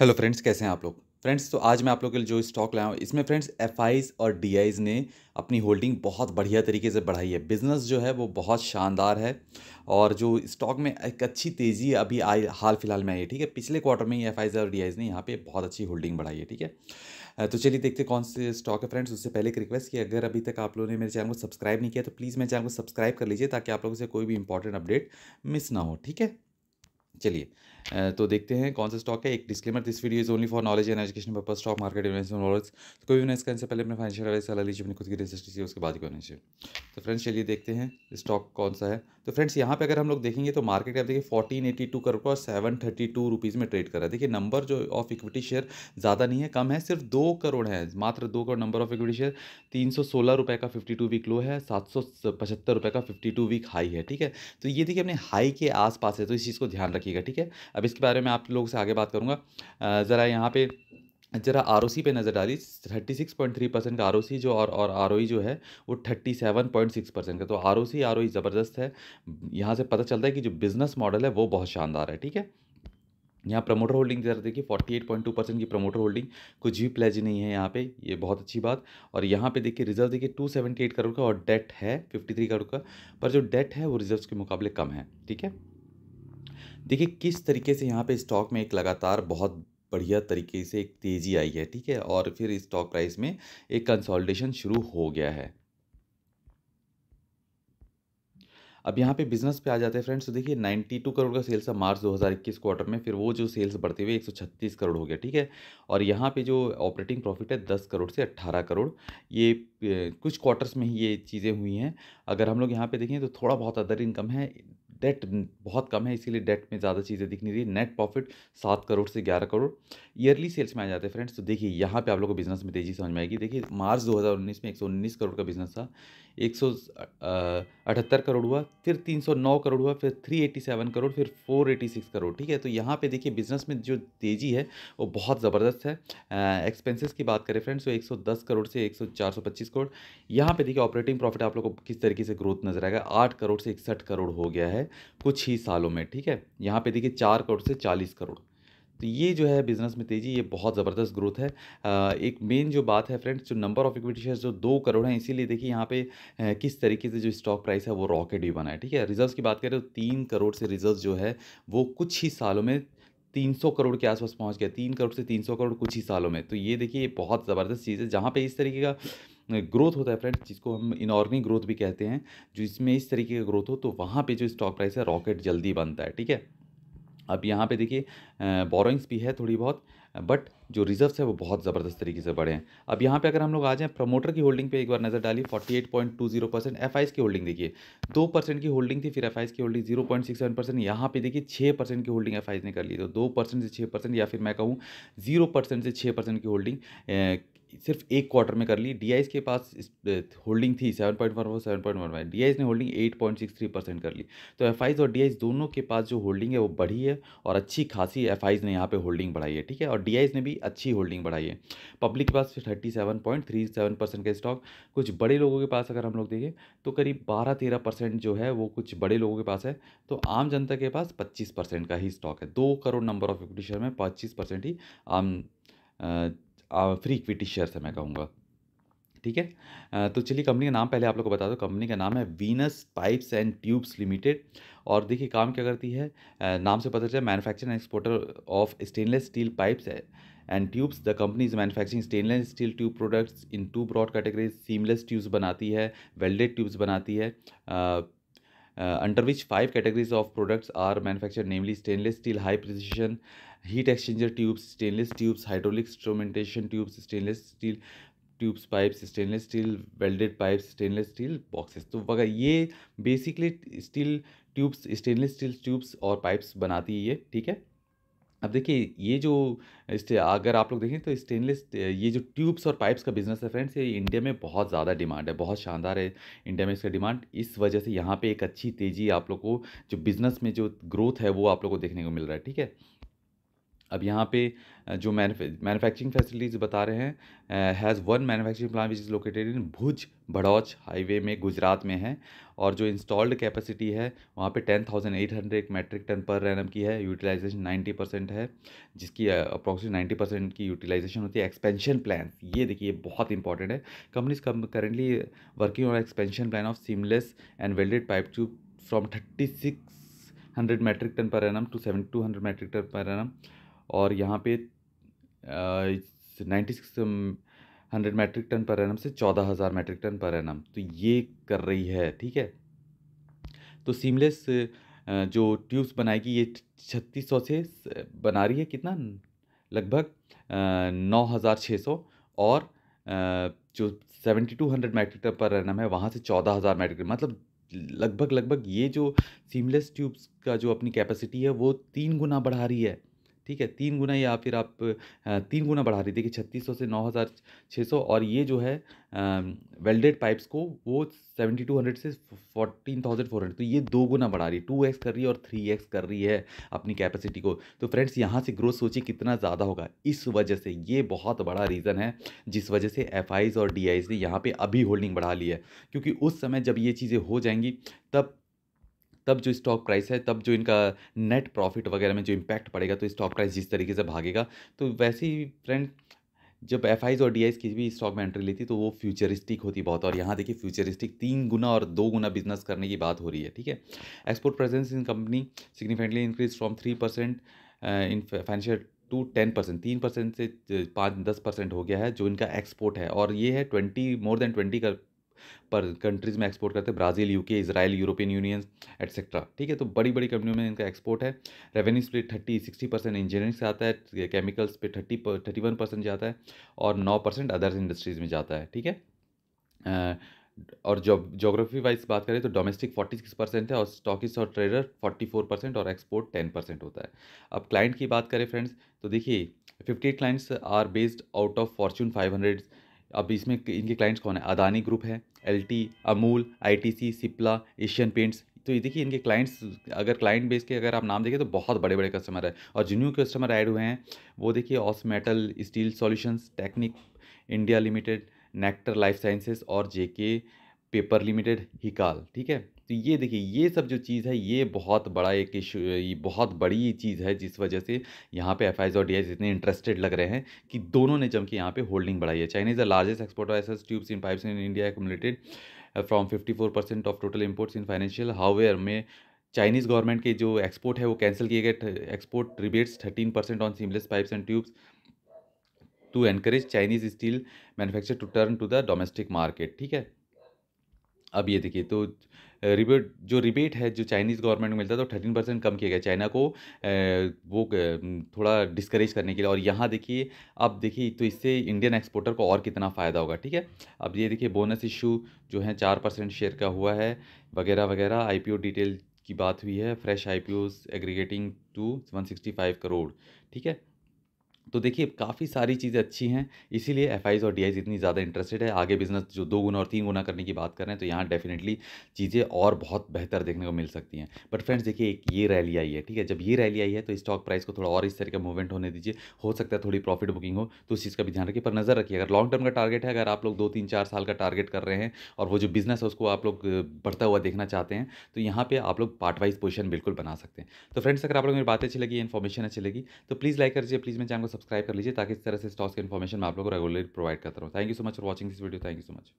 hello friends कैसे हैं आप लोग फ्रेंड्स तो आज मैं आप लोग के लिए जो स्टॉक लाया हूँ इसमें फ्रेंड्स एफ और डी ने अपनी होल्डिंग बहुत बढ़िया तरीके से बढ़ाई है बिज़नेस जो है वो बहुत शानदार है और जो स्टॉक में एक अच्छी तेज़ी अभी आई हाल फिलहाल में आई है ठीक है पिछले क्वार्टर में ही एफ और डी ने यहाँ पर बहुत अच्छी होल्डिंग बढ़ाई है ठीक है तो चलिए देखते कौन से स्टॉक है फ्रेंड्स उससे पहले एक रिक्वेस्ट कि अगर अभी तक आप लोगों ने मेरे चैनल को सब्सक्राइब नहीं किया तो प्लीज़ मेरे चैनल को सब्सक्राइब कर लीजिए ताकि आप लोगों से कोई भी इंपॉर्टेंट अपडेट मिस ना हो ठीक है चलिए तो देखते हैं कौन सा स्टॉक है एक disclaimer this video is only for knowledge and education purpose stock market investment knowledge तो कोई भी इसका इससे पहले अपने फाइनेंशियल एडवाइस सलाह लीजिए अपनी खुद की रिसर्च कीजिए उसके बाद क्यों नहीं तो फ्रेंड्स चलिए देखते हैं स्टॉक कौन सा है तो फ्रेंड्स यहाँ पे अगर हम लोग देखेंगे तो मार्केट का देखिए फोर्टीन एटी टू करोड़ और सेवन थर्टी टू रुपीज़ में ट्रेड कर रहा है देखिए नंबर जो ऑफ इक्विटी शेयर ज़्यादा नहीं है कम है सिर्फ दो करोड़ है मात्र दो crore number of equity share तीन सौ सोलह रुपये का फिफ्टी टू वीक लो है सात सौ पचहत्तर रुपये का फिफ्टी टू वीक हाई है ठीक है तो ये देखिए अपने हाई के आसपास है तो इस चीज़ को ध्यान रखिएगा ठीक है अब इसके बारे में आप लोगों से आगे बात करूँगा ज़रा यहाँ पे जरा आर ओ सी पर नज़र डाली thirty six point three percent का आर ओ सी जो और और आर e जो है वो thirty seven point six percent का तो R O C R O e ज़बरदस्त है यहाँ से पता चलता है कि जो बिज़नेस मॉडल है वो बहुत शानदार है ठीक है यहाँ प्रमोटर होल्डिंग जरा देखिए forty eight point two percent की प्रमोटर होल्डिंग कुछ भी प्लेज नहीं है यहाँ पे ये बहुत अच्छी बात और यहाँ पे देखिए रिजर्व देखिए टू सेवेंटी एट करोड़ का और डेट है फिफ्टी थ्री करोड़ का पर जो डेट है वो रिजर्व के मुकाबले कम है ठीक है देखिए किस तरीके से यहाँ पे स्टॉक में एक लगातार बहुत बढ़िया तरीके से एक तेज़ी आई है ठीक है और फिर स्टॉक प्राइस में एक कंसोलिडेशन शुरू हो गया है अब यहाँ पे बिजनेस पे आ जाते हैं फ्रेंड्स तो देखिए 92 करोड़ का सेल्स था मार्च 2021 क्वार्टर में फिर वो जो सेल्स बढ़ते हुए 136 करोड़ हो गया ठीक है और यहाँ पे जो ऑपरेटिंग प्रॉफिट है 10 करोड़ से 18 करोड़ ये कुछ क्वार्टर्स में ही ये चीज़ें हुई हैं अगर हम लोग यहाँ पे देखें तो थोड़ा बहुत अदर इनकम है डेट बहुत कम है इसीलिए डेट में ज़्यादा चीज़ें दिख नहीं रही नेट प्रॉफिट सात करोड़ से ग्यारह करोड़ ईयरली सेल्स में आ जाते हैं फ्रेंड्स तो देखिए यहाँ पे आप लोग को बिजनेस में तेज़ी समझ में आएगी देखिए मार्च 2019 में 119 करोड़ का बिजनेस था एक सौ अठहत्तर करोड़ हुआ फिर तीन सौ नौ करोड़ हुआ फिर थ्री एटी सेवन करोड़ फिर फोर एटी सिक्स करोड़ ठीक है तो यहाँ पे देखिए बिजनेस में जो तेज़ी है वो बहुत ज़बरदस्त है एक्सपेंसेस की बात करें फ्रेंड्स तो एक सौ दस करोड़ से एक सौ चार सौ पच्चीस करोड़ यहाँ पे देखिए ऑपरेटिंग प्रॉफिट आप लोग को किस तरीके से ग्रोथ नज़र आएगा आठ करोड़ से इकसठ करोड़ हो गया है कुछ ही सालों में ठीक है यहाँ पर देखिए चार करोड़ से चालीस करोड़ तो ये जो है बिज़नेस में तेज़ी ये बहुत ज़बरदस्त ग्रोथ है एक मेन जो बात है फ्रेंड्स जो नंबर ऑफ इक्विटी शेयर जो दो करोड़ हैं इसीलिए देखिए यहाँ पे किस तरीके से जो स्टॉक प्राइस है वो रॉकेट ही बना है ठीक है रिजर्व की बात करें तो तीन करोड़ से रिजर्व जो है वो कुछ ही सालों में तीन सौ करोड़ के आसपास पहुंच गया तीन करोड़ से तीन सौ करोड़ कुछ ही सालों में तो ये देखिए ये बहुत ज़बरदस्त चीज़ है जहाँ पे इस तरीके का ग्रोथ होता है फ्रेंड्स जिसको हम इनऑर्गेनिक ग्रोथ भी कहते हैं जो इसमें इस तरीके का ग्रोथ हो तो वहाँ पे जो स्टॉक प्राइस है रॉकेट जल्दी बनता है ठीक है अब यहाँ पे देखिए बोरोइंग्स भी है थोड़ी बहुत बट जो रिजर्व्स है वो बहुत ज़बरदस्त तरीके से बढ़े हैं अब यहाँ पे अगर हम लोग आ जाएं प्रमोटर की होल्डिंग पे एक बार नज़र डाली 48.20 परसेंट एफ की होल्डिंग देखिए दो परसेंट की होल्डिंग थी फिर एफ की होल्डिंग 0.67 परसेंट यहाँ पे देखिए छः परसेंट की होल्डिंग एफ ने कर ली तो दो परसेंट से छः परसेंट या फिर मैं कहूँ जीरो परसेंट से छः परसेंट की होल्डिंग सिर्फ एक क्वार्टर में कर ली डी के पास होल्डिंग थी seven point one four seven point one five D ने holding eight point six three percent कर ली तो एफ और डी दोनों के पास जो होल्डिंग है वो बढ़ी है और अच्छी खासी एफ ने यहाँ पे होल्डिंग बढ़ाई है ठीक है और डी ने भी अच्छी होल्डिंग बढ़ाई है पब्लिक के पास thirty seven point three seven percent का स्टॉक कुछ बड़े लोगों के पास अगर हम लोग देखें तो करीब बारह तेरह परसेंट जो है वो कुछ बड़े लोगों के पास है तो आम जनता के पास पच्चीस परसेंट का ही स्टॉक है दो crore number of equity share में पच्चीस परसेंट ही आम फ्री इक्विटी शेयर्स है मैं कहूँगा ठीक है तो चलिए कंपनी का नाम पहले आप लोग को बता दो कंपनी का नाम है Venus pipes and tubes limited और देखिए काम क्या करती है नाम से पता चला manufacture and exporter of stainless steel pipes है and tubes the company is manufacturing stainless steel tube products in two broad categories seamless tubes बनाती है वेल्डेड ट्यूब्स बनाती है under which five categories of products are manufactured namely stainless steel high precision heat exchanger tubes stainless tubes hydraulic instrumentation tubes stainless steel tubes pipes stainless steel welded pipes stainless steel boxes तो वगैरह ये basically steel tubes stainless steel tubes और pipes बनाती है ये ठीक है अब देखिए ये जो इस्टे अगर आप लोग देखें तो स्टेनलेस ये जो ट्यूब्स और पाइप्स का बिज़नेस है फ्रेंड्स ये इंडिया में बहुत ज़्यादा डिमांड है बहुत शानदार है इंडिया में इसका डिमांड इस वजह से यहाँ पे एक अच्छी तेज़ी आप लोग को जो बिज़नेस में जो ग्रोथ है वो आप लोग को देखने को मिल रहा है ठीक है अब यहाँ पे जो मैनुफैक्चरिंग फैसिलिटीज़ बता रहे हैं has one manufacturing plant which is located in Bhuj Bharuch highway में गुजरात में है और जो इंस्टॉल्ड कैपेसिटी है वहाँ पे ten thousand eight hundred metric tonne per annum की है यूटिलाइजेशन नाइन्टी परसेंट है जिसकी अप्रॉक्सीमेट नाइन्टी परसेंट की यूटिलाइजेशन होती है एक्सपेंशन प्लान ये देखिए बहुत इंपॉर्टेंट है company's currently working on expansion plan of seamless and welded pipe tube from thirty six hundred metric tonne per annum to seven two hundred metric tonne per annum और यहाँ पे ninety six hundred metric tonne per annum से चौदह हज़ार matric tonne per annum तो ये कर रही है ठीक है तो सीमलेस जो ट्यूब्स बनाएगी ये छत्तीस सौ से बना रही है कितना लगभग नौ हज़ार छः सौ और जो seventy two hundred metric tonne per annum है वहाँ से चौदह हज़ार मैट्रिक टन मतलब लगभग लगभग ये जो सीमलेस ट्यूब्स का जो अपनी कैपेसिटी है वो तीन गुना बढ़ा रही है ठीक है तीन गुना या फिर आप तीन गुना बढ़ा रही देखिए छत्तीस सौ से नौ हज़ार छः सौ और ये जो है वेल्डेड पाइप्स को वो सेवेंटी टू हंड्रेड से फोर्टीन थाउजेंड फोर हंड्रेड तो ये दो गुना बढ़ा रही है टू एक्स कर रही है और थ्री एक्स कर रही है अपनी कैपेसिटी को तो फ्रेंड्स यहाँ से ग्रोथ सोचिए कितना ज़्यादा होगा इस वजह से ये बहुत बड़ा रीज़न है जिस वजह से एफ और डी ने यहाँ पर अभी होल्डिंग बढ़ा ली है क्योंकि उस समय जब ये चीज़ें हो जाएंगी तब तब जो स्टॉक प्राइस है तब जो इनका नेट प्रॉफिट वगैरह में जो इम्पैक्ट पड़ेगा तो स्टॉक प्राइस जिस तरीके से भागेगा तो वैसे ही फ्रेंड जब एफ और डी की भी स्टॉक में एंट्री लेती तो वो फ्यूचरिस्टिक होती बहुत और यहाँ देखिए फ्यूचरिस्टिक तीन गुना और दो गुना बिजनेस करने की बात हो रही है ठीक है export presence in company significantly increase from three percent in financial to ten percent तीन परसेंट से पाँच दस परसेंट हो गया है जो इनका एक्सपोर्ट है और ये है ट्वेंटी मोर देन ट्वेंटी पर कंट्रीज़ में एक्सपोर्ट करते हैं Brazil UK Israel European Union etcetera ठीक है तो बड़ी बड़ी कंपनियों में इनका एक्सपोर्ट है revenue split thirty sixty percent engineering से आता है केमिकल्स पे थर्टी थर्टी वन परसेंट जाता है और नौ परसेंट अदर्स इंडस्ट्रीज़ में जाता है ठीक है और जो जोग्राफी वाइज बात करें तो डोमेस्टिक फोर्टी सिक्स परसेंट है और स्टॉकिस और ट्रेडर फोर्टी फोर परसेंट और एक्सपोर्ट टेन परसेंट होता है अब क्लाइंट की बात करें फ्रेंड्स तो देखिए fifty clients are based out of Fortune five hundred अब इसमें इनके क्लाइंट्स कौन है अदानी ग्रुप है L Amul I Cipla Asian Paints तो ये देखिए इनके क्लाइंट्स अगर क्लाइंट बेस के अगर आप नाम देखें तो बहुत बड़े बड़े कस्टमर है और जो न्यू कस्टमर ऐड हुए हैं वो देखिए ऑस metal steel solutions technique India limited Nectar life sciences और जेके पेपर लिमिटेड हिकाल ठीक है तो ये देखिए ये सब जो चीज़ है ये बहुत बड़ा एक इशू ये बहुत बड़ी चीज़ है जिस वजह से यहाँ पे एफ और डी इतने इंटरेस्टेड लग रहे हैं कि दोनों ने जम के यहाँ पे होल्डिंग बढ़ाई है Chinese the largest exporter S tubes in pipes in India accumulated from fifty four percent of total imports in financial हाउवेयर में चाइनीज़ गवर्नमेंट के जो एक्सपोर्ट है वो कैंसिल किए गए export rebates thirteen percent on seamless pipes and tubes to encourage Chinese steel manufacture to turn to the domestic market ठीक है अब ये देखिए तो रिबेट जो रिबेट है जो चाइनीज़ गवर्नमेंट को मिलता है तो थर्टीन परसेंट कम किया गया चाइना को वो थोड़ा डिस्करेज करने के लिए और यहाँ देखिए अब देखिए तो इससे इंडियन एक्सपोर्टर को और कितना फ़ायदा होगा ठीक है अब ये देखिए बोनस इशू जो है चार परसेंट शेयर का हुआ है वगैरह वगैरह आई डिटेल की बात हुई है fresh I aggregating to one crore ठीक है तो देखिए काफ़ी सारी चीज़ें अच्छी हैं इसीलिए एफ और डी इतनी ज़्यादा इंटरेस्टेड है आगे बिज़नेस जो दो गुना और तीन गुना करने की बात कर रहे हैं तो यहाँ डेफिनेटली चीज़ें और बहुत बेहतर देखने को मिल सकती हैं बट फ्रेंड्स देखिए एक ये रैली आई है ठीक है जब ये रैली आई है तो स्टॉक प्राइस को थोड़ा और इस तरह का मूवमेंट होने दीजिए हो सकता है थोड़ी प्रॉफिट बुकिंग हो तो उस चीज़ का भी ध्यान रखिए पर नज़र रखिए अगर लॉन्ग टर्म का टारगेट है अगर आप लोग दो तीन चार साल का टारगेट कर रहे हैं और वो जो बिज़नेस है उसको आप लोग बढ़ता हुआ देखना चाहते हैं तो यहाँ पर आप लोग पार्ट वाइज पोजिशन बिल्कुल बना सकते हैं तो फ्रेंड्स अगर आप लोग मेरी बातें अच्छी लगी इन्फॉर्मेशन अच्छी लगी तो प्लीज़ लाइक कर प्लीज़ मैं चाहूँगा सब्सक्राइब कर लीजिए ताकि इस तरह से स्टॉक्स की इन्फॉर्मेशन मैं आप लोगों को रेगुलरली प्रोवाइड करता हूँ thank you so much for watching this video thank you so much